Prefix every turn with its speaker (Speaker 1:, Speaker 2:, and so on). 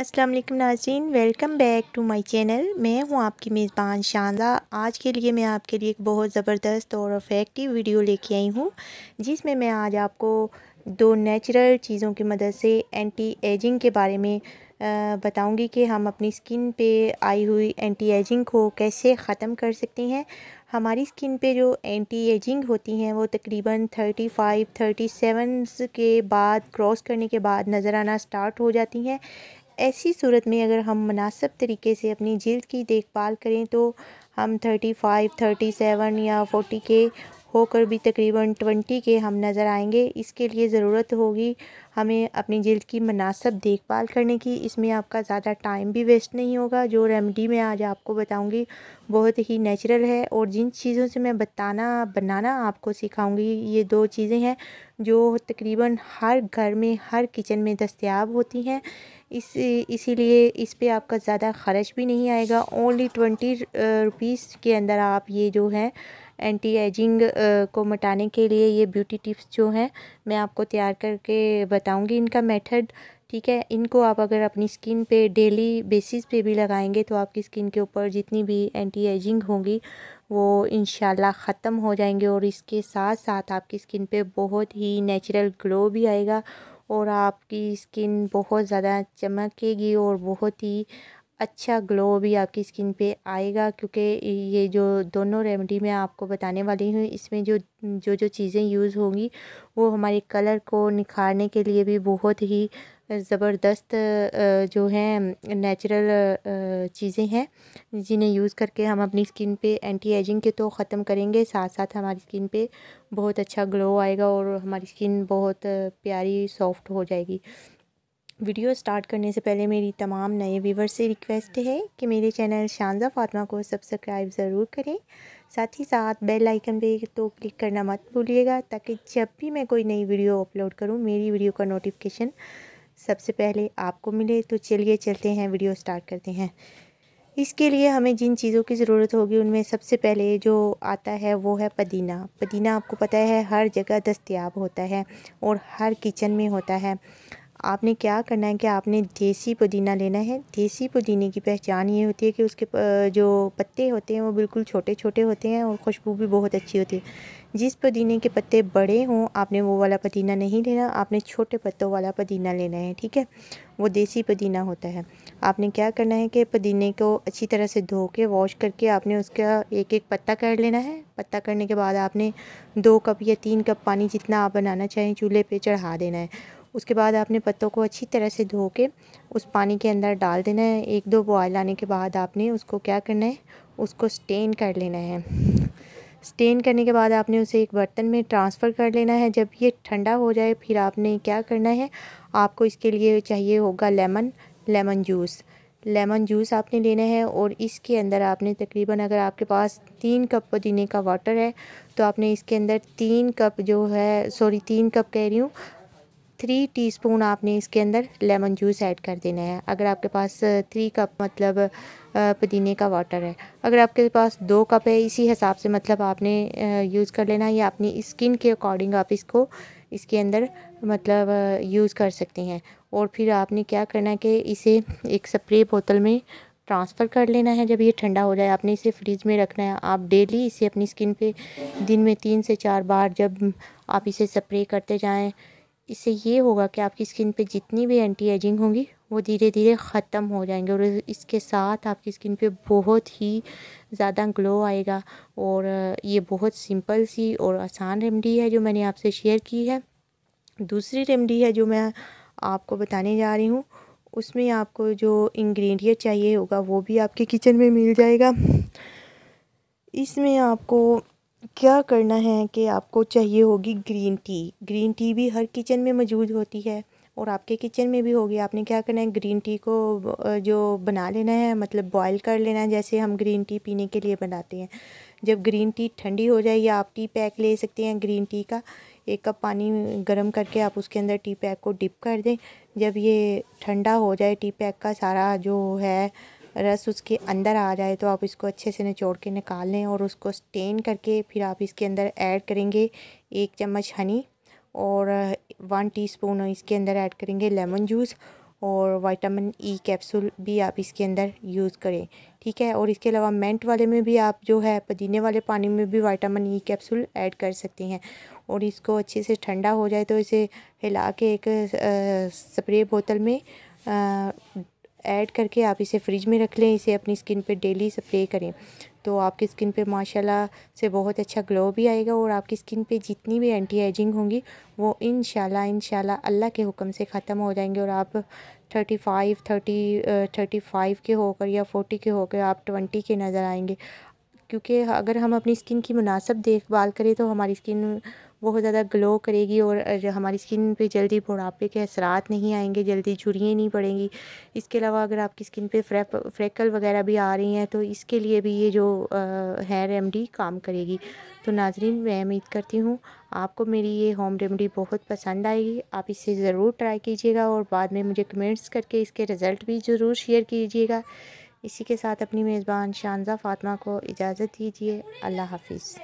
Speaker 1: अस्सलाम वालेकुम नाजीन welcome back to my channel मैं हूँ आपकी मेज़बान शानदा आज के लिए मैं आपके लिए एक बहुत ज़बरदस्त और अफेक्टिव वीडियो लेके आई हूँ जिसमें मैं आज आपको दो नेचुरल चीज़ों की मदद से एंटी एजिंग के बारे में बताऊंगी कि हम अपनी स्किन पे आई हुई एंटी एजिंग को कैसे ख़त्म कर सकते हैं हमारी स्किन पे जो एंटी एजिंग होती हैं वो तकरीबन थर्टी फाइव थर्टी सेवन के बाद क्रॉस करने के बाद नज़र आना स्टार्ट हो जाती हैं ऐसी सूरत में अगर हम मुनासब तरीके से अपनी जल्द की देखभाल करें तो हम थर्टी फाइव थर्टी सेवन या फोर्टी के होकर भी तकरीबन ट्वेंटी के हम नज़र आएंगे इसके लिए ज़रूरत होगी हमें अपनी जल्द की मुनासब देखभाल करने की इसमें आपका ज़्यादा टाइम भी वेस्ट नहीं होगा जो रेमडी मैं आज आपको बताऊंगी बहुत ही नेचुरल है और जिन चीज़ों से मैं बताना बनाना आपको सिखाऊंगी ये दो चीज़ें हैं जो तकरीबन हर घर में हर किचन में दस्तियाब होती हैं इस इसीलिए इस पर आपका ज़्यादा ख़र्च भी नहीं आएगा ओनली ट्वेंटी रुपीज़ के अंदर आप ये जो है एंटी एजिंग को मिटाने के लिए ये ब्यूटी टिप्स जो हैं मैं आपको तैयार करके बताऊंगी इनका मेथड ठीक है इनको आप अगर अपनी स्किन पे डेली बेसिस पे भी लगाएंगे तो आपकी स्किन के ऊपर जितनी भी एंटी एजिंग होगी वो इन ख़त्म हो जाएंगे और इसके साथ साथ आपकी स्किन पर बहुत ही नेचुरल ग्लो भी आएगा और आपकी स्किन बहुत ज़्यादा चमकेगी और बहुत ही अच्छा ग्लो भी आपकी स्किन पे आएगा क्योंकि ये जो दोनों रेमेडी मैं आपको बताने वाली हूँ इसमें जो जो जो चीज़ें यूज़ होंगी वो हमारे कलर को निखारने के लिए भी बहुत ही ज़बरदस्त जो हैं नेचुरल चीज़ें हैं जिन्हें यूज़ करके हम अपनी स्किन पे एंटी एजिंग के तो ख़त्म करेंगे साथ साथ हमारी स्किन पे बहुत अच्छा ग्लो आएगा और हमारी स्किन बहुत प्यारी सॉफ्ट हो जाएगी वीडियो स्टार्ट करने से पहले मेरी तमाम नए व्यूवर से रिक्वेस्ट है कि मेरे चैनल शानजा फातमा को सब्सक्राइब ज़रूर करें साथ ही साथ बेल आइकन पे तो क्लिक करना मत भूलिएगा ताकि जब भी मैं कोई नई वीडियो अपलोड करूं मेरी वीडियो का नोटिफिकेशन सबसे पहले आपको मिले तो चलिए चलते हैं वीडियो स्टार्ट करते हैं इसके लिए हमें जिन चीज़ों की ज़रूरत होगी उनमें सबसे पहले जो आता है वो है पदीना पदीना आपको पता है हर जगह दस्तियाब होता है और हर किचन में होता है आपने क्या करना है कि आपने देसी पुदीना लेना है देसी पुदीने की पहचान ये होती है कि उसके जो पत्ते होते हैं वो बिल्कुल छोटे छोटे होते हैं और खुशबू भी बहुत अच्छी होती है जिस पुदीने के पत्ते बड़े हों आपने वो वाला पुदीना नहीं लेना आपने छोटे पत्तों वाला पुदीना लेना है ठीक है वो देसी पुदीना होता है आपने क्या करना है कि पुदीने को अच्छी तरह से धो के वॉश करके आपने उसका एक एक पत्ता कर लेना है पत्ता करने के बाद आपने दो कप या तीन कप पानी जितना आप बनाना चाहें चूल्हे पे चढ़ा देना है उसके बाद आपने पत्तों को अच्छी तरह से धो के उस पानी के अंदर डाल देना है एक दो बॉयल आने के बाद आपने उसको क्या करना है उसको स्टेन कर लेना है स्टेन करने के बाद आपने उसे एक बर्तन में ट्रांसफ़र कर लेना है जब ये ठंडा हो जाए फिर आपने क्या करना है आपको इसके लिए चाहिए होगा lemon lemon juice lemon juice आपने लेना है और इसके अंदर आपने तकरीबन अगर आपके पास तीन कप पुदीने का वाटर है तो आपने इसके अंदर तीन कप जो है सॉरी तीन कप कह रही हूँ थ्री टीस्पून आपने इसके अंदर लेमन जूस ऐड कर देना है अगर आपके पास थ्री uh, कप मतलब uh, पुदीने का वाटर है अगर आपके पास दो कप है इसी हिसाब से मतलब आपने यूज़ uh, कर लेना है या अपनी स्किन के अकॉर्डिंग आप इसको इसके अंदर मतलब यूज़ कर सकते हैं और फिर आपने क्या करना है कि इसे एक स्प्रे बोतल में ट्रांसफ़र कर लेना है जब ये ठंडा हो जाए आपने इसे फ्रिज में रखना है आप डेली इसे अपनी स्किन पे दिन में तीन से चार बार जब आप इसे स्प्रे करते जाएं इससे ये होगा कि आपकी स्किन पे जितनी भी एंटी एजिंग होंगी वो धीरे धीरे ख़त्म हो जाएंगे और इसके साथ आपकी स्किन पे बहुत ही ज़्यादा ग्लो आएगा और ये बहुत सिंपल सी और आसान रेमडी है जो मैंने आपसे शेयर की है दूसरी रेमडी है जो मैं आपको बताने जा रही हूँ उसमें आपको जो इंग्रेडिएंट चाहिए होगा वो भी आपके किचन में मिल जाएगा इसमें आपको क्या करना है कि आपको चाहिए होगी ग्रीन टी ग्रीन टी भी हर किचन में मौजूद होती है और आपके किचन में भी होगी आपने क्या करना है ग्रीन टी को जो बना लेना है मतलब बॉईल कर लेना है जैसे हम ग्रीन टी पीने के लिए बनाते हैं जब ग्रीन टी ठंडी हो जाए या आप टी पैक ले सकते हैं ग्रीन टी का एक कप पानी गर्म करके आप उसके अंदर टी पैक को डिप कर दें जब ये ठंडा हो जाए टी पैक का सारा जो है रस उसके अंदर आ जाए तो आप इसको अच्छे से निचोड़ के निकाल लें और उसको स्टेन करके फिर आप इसके अंदर ऐड करेंगे एक चम्मच हनी और वन टीस्पून इसके अंदर ऐड करेंगे लेमन जूस और विटामिन ई कैप्सूल भी आप इसके अंदर यूज़ करें ठीक है और इसके अलावा मेंट वाले में भी आप जो है पदीने वाले पानी में भी विटामिन ई कैप्सूल ऐड कर सकते हैं और इसको अच्छे से ठंडा हो जाए तो इसे हिला के एक स्प्रे बोतल में आ, ऐड करके आप इसे फ्रिज में रख लें इसे अपनी स्किन पे डेली स्प्रे करें तो आपकी स्किन पे माशाल्लाह से बहुत अच्छा ग्लो भी आएगा और आपकी स्किन पे जितनी भी एंटी एजिंग होंगी वो इन शाला अल्लाह के हुक्म से ख़त्म हो जाएंगे और आप thirty five thirty thirty five के होकर या फोर्टी के होकर आप ट्वेंटी के नज़र आएंगे क्योंकि अगर हम अपनी स्किन की मुनासब देखभाल करें तो हमारी स्किन बहुत ज़्यादा ग्लो करेगी और हमारी स्किन पे जल्दी बुढ़ापे के असरात नहीं आएंगे जल्दी झुरियाँ नहीं पड़ेंगी इसके अलावा अगर आपकी स्किन पे फ्रैप फ्रैकल वगैरह भी आ रही हैं तो इसके लिए भी ये जो है रेमडी काम करेगी तो नाजरीन मैं उम्मीद करती हूँ आपको मेरी ये होम रेमडी बहुत पसंद आएगी आप इसे ज़रूर ट्राई कीजिएगा और बाद में मुझे कमेंट्स करके इसके रिज़ल्ट भी ज़रूर शेयर कीजिएगा इसी के साथ अपनी मेज़बान शानजा फ़ातिमा को इजाज़त दीजिए अल्लाह हाफिज़